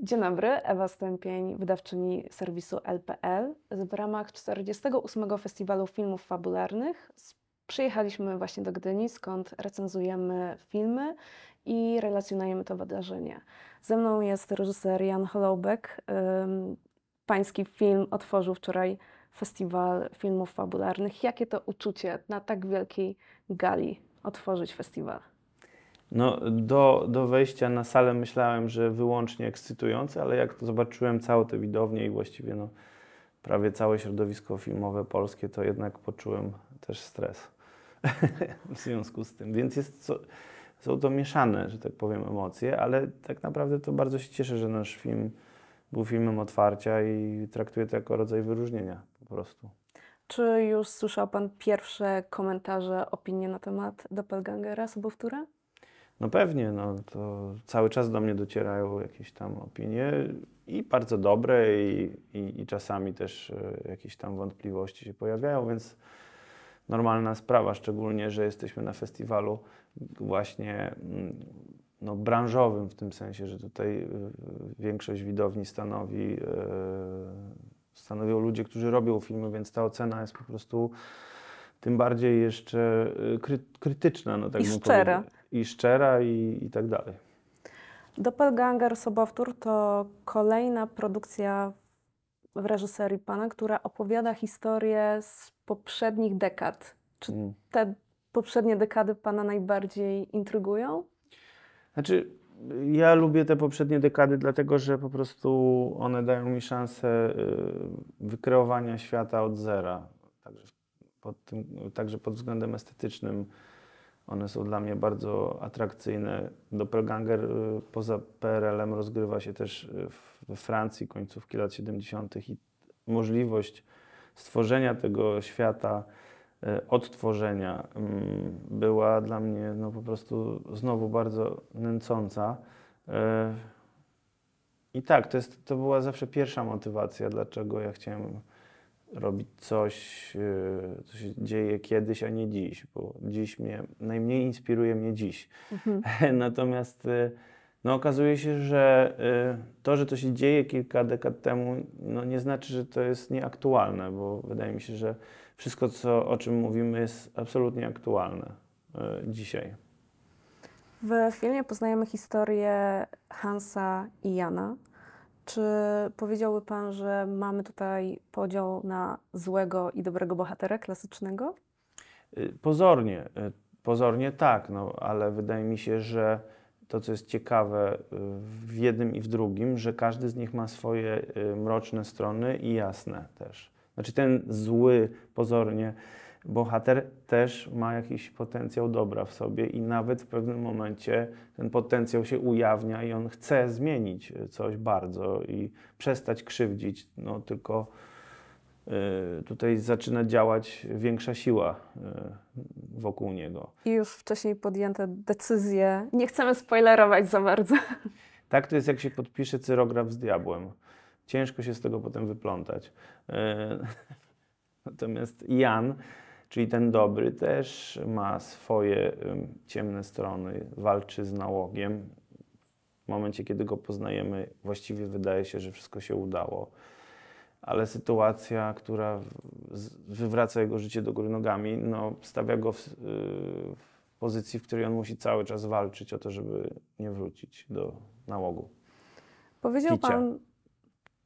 Dzień dobry, Ewa Stępień, wydawczyni serwisu LPL. W ramach 48. Festiwalu Filmów Fabularnych przyjechaliśmy właśnie do Gdyni, skąd recenzujemy filmy i relacjonujemy to wydarzenie. Ze mną jest reżyser Jan Holoubek. Pański film otworzył wczoraj Festiwal Filmów Fabularnych. Jakie to uczucie na tak wielkiej gali otworzyć festiwal? No, do, do wejścia na salę myślałem, że wyłącznie ekscytujące, ale jak zobaczyłem całe te widownie i właściwie no, prawie całe środowisko filmowe polskie, to jednak poczułem też stres w związku z tym. Więc jest co, są to mieszane, że tak powiem, emocje, ale tak naprawdę to bardzo się cieszę, że nasz film był filmem otwarcia i traktuję to jako rodzaj wyróżnienia po prostu. Czy już słyszał Pan pierwsze komentarze, opinie na temat Doppelgangera Sobowtóra? No pewnie, no to cały czas do mnie docierają jakieś tam opinie i bardzo dobre i, i, i czasami też e, jakieś tam wątpliwości się pojawiają, więc normalna sprawa, szczególnie, że jesteśmy na festiwalu właśnie mm, no, branżowym w tym sensie, że tutaj e, większość widowni stanowi, e, stanowią ludzie, którzy robią filmy, więc ta ocena jest po prostu tym bardziej jeszcze krytyczna. No, tak I szczera. Powiedzieć i szczera i, i tak dalej. Doppelganger Sobowtór to kolejna produkcja w reżyserii pana, która opowiada historię z poprzednich dekad. Czy mm. te poprzednie dekady pana najbardziej intrygują? Znaczy, ja lubię te poprzednie dekady, dlatego że po prostu one dają mi szansę y, wykreowania świata od zera. Także pod, tym, także pod względem estetycznym one są dla mnie bardzo atrakcyjne. Doppelganger y, poza PRL-em rozgrywa się też y, we Francji końcówki lat 70. i możliwość stworzenia tego świata, y, odtworzenia mm, była dla mnie no, po prostu znowu bardzo nęcąca. I tak, to, jest, to była zawsze pierwsza motywacja, dlaczego ja chciałem robić coś, y, co się dzieje kiedyś, a nie dziś, bo dziś mnie, najmniej inspiruje mnie dziś. Mhm. Natomiast y, no, okazuje się, że y, to, że to się dzieje kilka dekad temu, no, nie znaczy, że to jest nieaktualne, bo wydaje mi się, że wszystko, co, o czym mówimy, jest absolutnie aktualne dzisiaj. W filmie poznajemy historię Hansa i Jana. Czy powiedziałby Pan, że mamy tutaj podział na złego i dobrego bohatera klasycznego? Y, pozornie, y, pozornie tak, no, ale wydaje mi się, że to, co jest ciekawe y, w jednym i w drugim, że każdy z nich ma swoje mroczne strony i jasne też. Znaczy ten zły pozornie bohater też ma jakiś potencjał dobra w sobie i nawet w pewnym momencie ten potencjał się ujawnia i on chce zmienić coś bardzo i przestać krzywdzić, no tylko y, tutaj zaczyna działać większa siła y, wokół niego. I już wcześniej podjęte decyzje. Nie chcemy spoilerować za bardzo. Tak to jest, jak się podpisze cyrograf z diabłem. Ciężko się z tego potem wyplątać. Y, natomiast Jan Czyli ten dobry też ma swoje ciemne strony, walczy z nałogiem. W momencie, kiedy go poznajemy, właściwie wydaje się, że wszystko się udało, ale sytuacja, która wywraca jego życie do góry nogami, no, stawia go w, y, w pozycji, w której on musi cały czas walczyć o to, żeby nie wrócić do nałogu. Powiedział Picia. pan,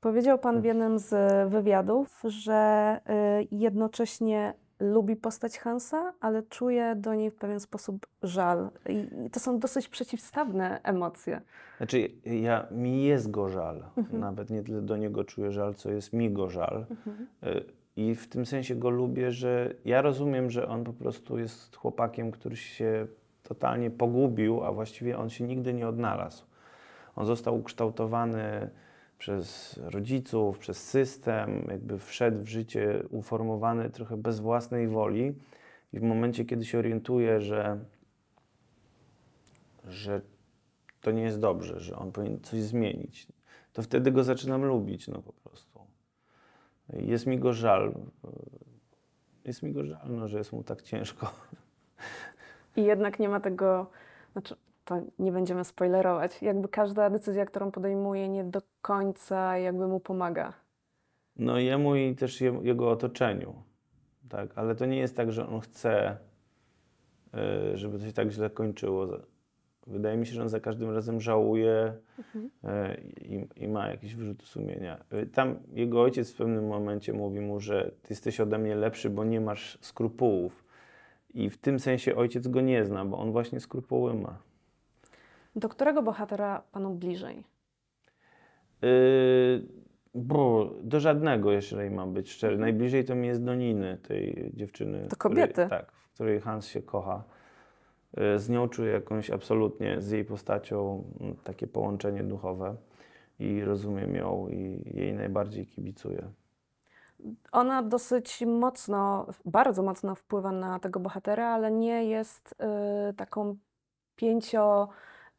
powiedział pan w jednym z wywiadów, że y, jednocześnie lubi postać Hansa, ale czuje do niej w pewien sposób żal. I to są dosyć przeciwstawne emocje. Znaczy, ja, mi jest go żal. Mhm. Nawet nie tyle do niego czuję żal, co jest mi go żal. Mhm. Y, I w tym sensie go lubię, że ja rozumiem, że on po prostu jest chłopakiem, który się totalnie pogubił, a właściwie on się nigdy nie odnalazł. On został ukształtowany przez rodziców, przez system, jakby wszedł w życie uformowany trochę bez własnej woli. I w momencie, kiedy się orientuje, że, że to nie jest dobrze, że on powinien coś zmienić, to wtedy go zaczynam lubić, no po prostu. Jest mi go żal. Jest mi go żal, no, że jest mu tak ciężko. I jednak nie ma tego, znaczy to nie będziemy spoilerować. Jakby każda decyzja, którą podejmuje, nie do końca jakby mu pomaga. No jemu i też jego otoczeniu, tak, ale to nie jest tak, że on chce, y, żeby to się tak źle kończyło. Wydaje mi się, że on za każdym razem żałuje mhm. Y, i, i, ma jakiś wyrzut sumienia. Y, tam jego ojciec w pewnym momencie mówi mu, że ty jesteś ode mnie lepszy, bo nie masz skrupułów. I w tym sensie ojciec go nie zna, bo on właśnie skrupuły ma. Do którego bohatera panu bliżej? Yy, bo do żadnego, jeżeli mam być szczery. Mhm. Najbliżej to mi jest do Niny, tej dziewczyny. Do kobiety? Której, tak, w której Hans się kocha. Yy, z nią czuję jakąś absolutnie, z jej postacią, mm, takie połączenie duchowe i rozumiem ją i jej najbardziej kibicuję. Ona dosyć mocno, bardzo mocno wpływa na tego bohatera, ale nie jest y, taką pięcio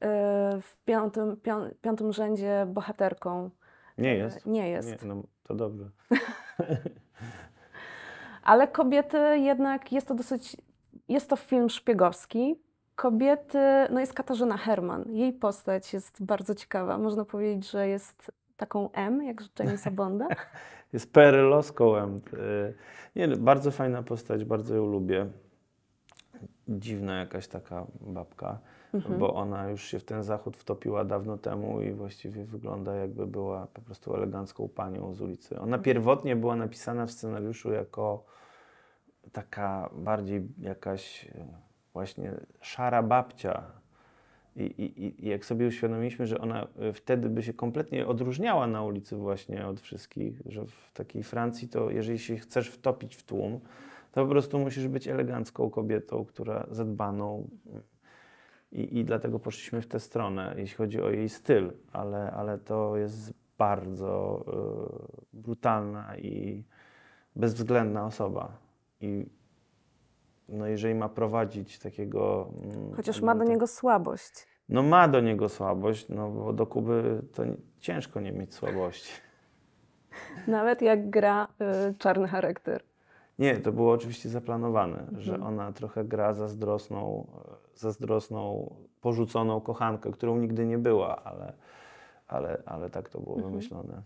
Y, w piątym, piątym rzędzie bohaterką. Nie y, jest. Nie jest. Nie, no, to dobrze. Ale kobiety jednak, jest to dosyć, jest to film szpiegowski. Kobiety, no jest Katarzyna Herman. Jej postać jest bardzo ciekawa. Można powiedzieć, że jest taką M, jak Jamesa Bonda. jest perelowską M. Y, nie, no, bardzo fajna postać, bardzo ją lubię. Dziwna jakaś taka babka mhm. bo ona już się w ten zachód wtopiła dawno temu i właściwie wygląda jakby była po prostu elegancką panią z ulicy. Ona mhm. pierwotnie była napisana w scenariuszu jako taka bardziej jakaś e, właśnie szara babcia. I, i, I jak sobie uświadomiliśmy, że ona e, wtedy by się kompletnie odróżniała na ulicy właśnie od wszystkich, że w takiej Francji to jeżeli się chcesz wtopić w tłum, to po prostu musisz być elegancką kobietą, która zadbaną, i, i dlatego poszliśmy w tę stronę, jeśli chodzi o jej styl, ale, ale to jest bardzo y, brutalna i bezwzględna osoba. I no jeżeli ma prowadzić takiego. Mm, Chociaż ma do tak- niego słabość. No ma do niego słabość, no bo do Kuby to ciężko nie mieć słabości. Nawet jak gra y, czarny charakter. Nie, to było oczywiście zaplanowane, mhm. że ona trochę gra zazdrosną, zazdrosną, porzuconą kochankę, którą nigdy nie była, ale, ale, ale tak to było mhm. wymyślone.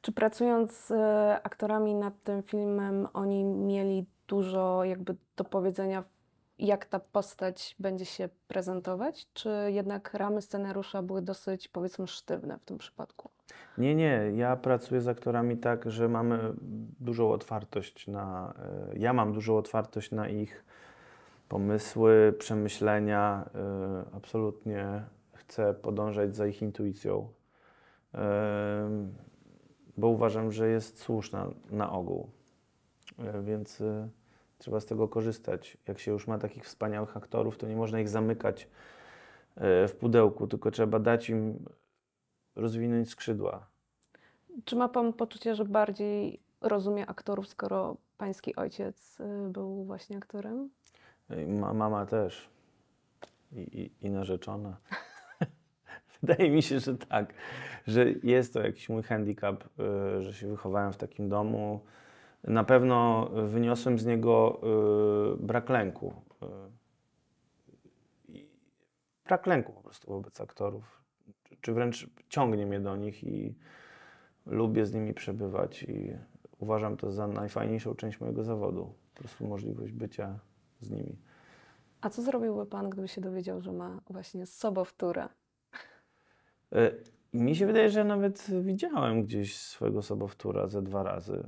Czy pracując z e, aktorami nad tym filmem, oni mieli dużo jakby do powiedzenia, jak ta postać będzie się prezentować, czy jednak ramy scenariusza były dosyć, powiedzmy, sztywne w tym przypadku? Nie, nie. Ja pracuję z aktorami tak, że mamy dużą otwartość na. E, ja mam dużą otwartość na ich pomysły, przemyślenia. E, absolutnie chcę podążać za ich intuicją, e, bo uważam, że jest słuszna na ogół. Więc trzeba z tego korzystać. Jak się już ma takich wspaniałych aktorów, to nie można ich zamykać w pudełku, tylko trzeba dać im rozwinąć skrzydła. Czy ma Pan poczucie, że bardziej rozumie aktorów, skoro Pański ojciec y, był właśnie aktorem? Y, ma, mama też. I, i, i narzeczona. Wydaje mi się, że tak, że jest to jakiś mój handicap, y, że się wychowałem w takim domu. Na pewno wyniosłem z niego brak lęku. Brak lęku po prostu wobec aktorów, czy wręcz ciągnie mnie do nich i lubię z nimi przebywać i uważam to za najfajniejszą część mojego zawodu. Po prostu możliwość bycia z nimi. A co zrobiłby Pan, gdyby się dowiedział, że ma właśnie sobowtórę? E, mi się wydaje, że nawet widziałem gdzieś swojego sobowtóra ze dwa razy.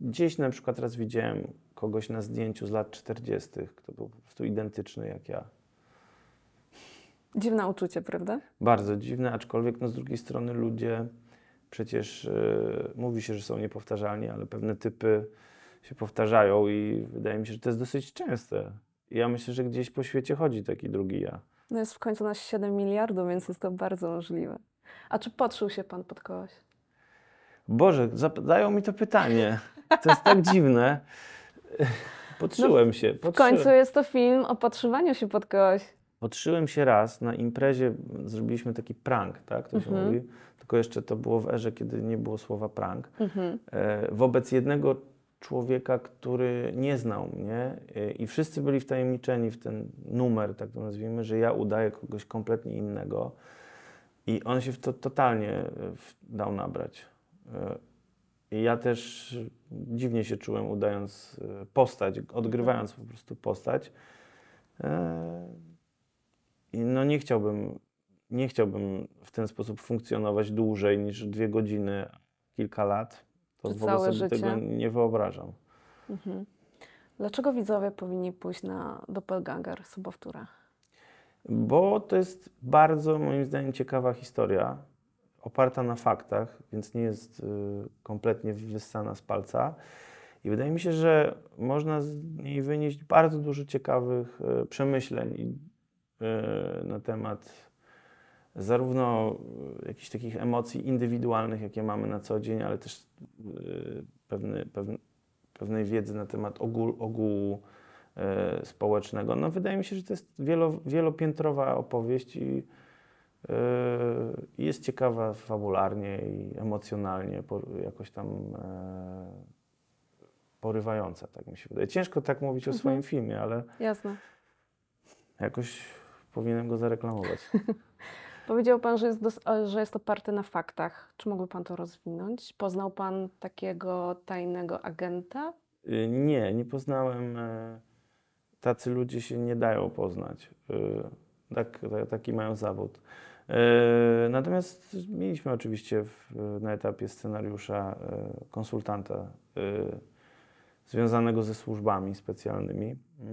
Gdzieś na przykład raz widziałem kogoś na zdjęciu z lat 40., kto był po prostu identyczny jak ja. Dziwne uczucie, prawda? Bardzo dziwne, aczkolwiek no, z drugiej strony ludzie przecież yy, mówi się, że są niepowtarzalni, ale pewne typy się powtarzają i wydaje mi się, że to jest dosyć częste. I ja myślę, że gdzieś po świecie chodzi taki drugi ja. No jest w końcu nas 7 miliardów, więc jest to bardzo możliwe. A czy podszył się pan pod kogoś? Boże, zadają mi to pytanie. To jest tak dziwne. Podszyłem no, się. Podszyłem. W końcu jest to film o podszywaniu się pod kogoś. Otrzyłem się raz na imprezie, zrobiliśmy taki prank, tak to się mhm. mówi, tylko jeszcze to było w erze, kiedy nie było słowa prank, mhm. e, wobec jednego człowieka, który nie znał mnie e, i wszyscy byli wtajemniczeni w ten numer, tak to nazwijmy, że ja udaję kogoś kompletnie innego i on się w to totalnie e, w, dał nabrać. E, i ja też dziwnie się czułem, udając e, postać, odgrywając po prostu postać. E, nie chciałbym, nie chciałbym w ten sposób funkcjonować dłużej niż dwie godziny, kilka lat. To w ogóle sobie tego nie wyobrażam. Mhm. Dlaczego widzowie powinni pójść na Doppelganger Sobowtóra? Bo to jest bardzo, moim zdaniem, ciekawa historia, oparta na faktach, więc nie jest y, kompletnie wyssana z palca. I wydaje mi się, że można z niej wynieść bardzo dużo ciekawych y, przemyśleń Y, na temat zarówno jakichś takich emocji indywidualnych, jakie mamy na co dzień, ale też pewne, y, pewne, pewnej wiedzy na temat ogół, ogółu y, społecznego. No, wydaje mi się, że to jest wielo, wielopiętrowa opowieść i jest ciekawa fabularnie i emocjonalnie, jakoś tam e, porywająca, tak mi się wydaje. Ciężko tak mówić mhm. o swoim filmie, ale. Jasne. Jakoś powinienem go zareklamować. Powiedział Pan, że jest, że jest oparty na faktach. Czy mógłby Pan to rozwinąć? Poznał Pan takiego tajnego agenta? Y, nie, nie poznałem. E, tacy ludzie się nie dają poznać. Y, tak, taki mają zawód. Y, natomiast mieliśmy oczywiście w, na etapie scenariusza e, konsultanta związanego ze służbami specjalnymi. On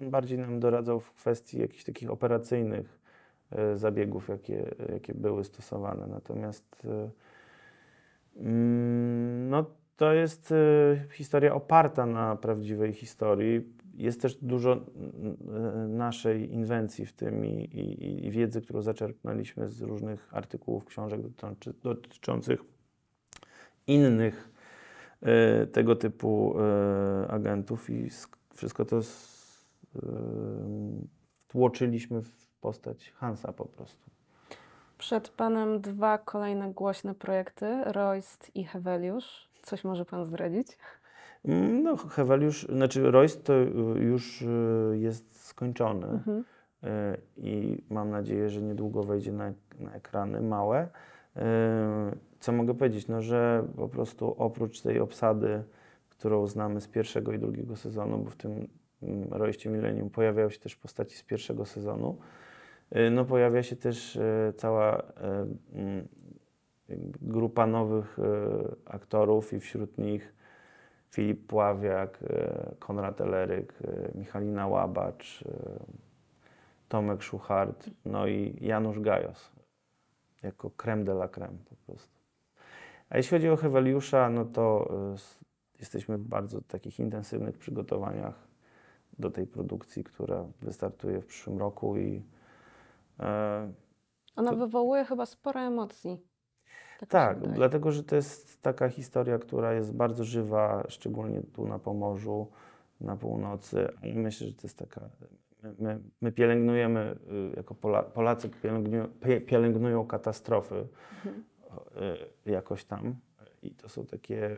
mm, bardziej nam doradzał w kwestii jakichś takich operacyjnych e, zabiegów, jakie, jakie były stosowane. Natomiast e, mm, no, to jest e, historia oparta na prawdziwej historii. Jest też dużo naszej inwencji w tym i, i, i wiedzy, którą zaczerpnęliśmy z różnych artykułów, książek dotyczących innych E, tego typu e, agentów i wszystko to e, tłoczyliśmy w postać Hansa po prostu. Przed Panem dwa kolejne głośne projekty, Royst i Heweliusz. Coś może Pan zdradzić? No, Heweliusz, znaczy Royst to już jest skończony mhm. i mam nadzieję, że niedługo wejdzie na, na ekrany małe. Yy, co mogę powiedzieć? No, że po prostu oprócz tej obsady, którą znamy z pierwszego i drugiego sezonu, bo w tym mm, rojście Millennium pojawiają się też postaci z pierwszego sezonu, yy, no pojawia się też yy, cała mm, grupa nowych aktorów i wśród nich Filip Pławiak, Konrad Eleryk, Michalina Łabacz, Tomek Szuchart, no i Janusz Gajos jako creme de la creme po prostu. A jeśli chodzi o Heweliusza, no to y, jesteśmy w bardzo takich intensywnych przygotowaniach do tej produkcji, która wystartuje w przyszłym roku i e, ona to... wywołuje chyba sporo emocji. Tak, tak dlatego że to jest taka historia, która jest bardzo żywa, szczególnie tu na Pomorzu, na północy. I myślę, że to jest taka my, my pielęgnujemy, y, jako Pola, Polacy pielęgnują, pielęgnują katastrofy mhm. jakoś tam. I to są takie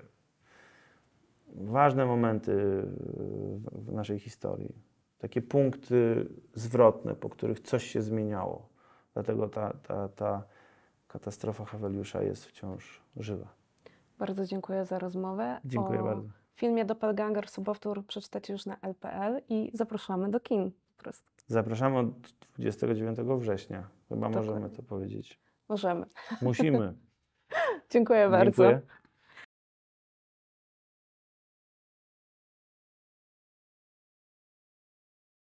ważne momenty y, w naszej historii. Takie punkty zwrotne, po których coś się zmieniało. Dlatego ta, ta, ta katastrofa Haweliusza jest wciąż żywa. Bardzo dziękuję za rozmowę. Dziękuję o bardzo. W filmie Doppelganger Subowtór przeczytacie już na LPL i zapraszamy do kin prostu. Zapraszamy od 29 września. Chyba Dokładnie. możemy to powiedzieć. Możemy. Musimy. Dziękuję bardzo. Dziękuję.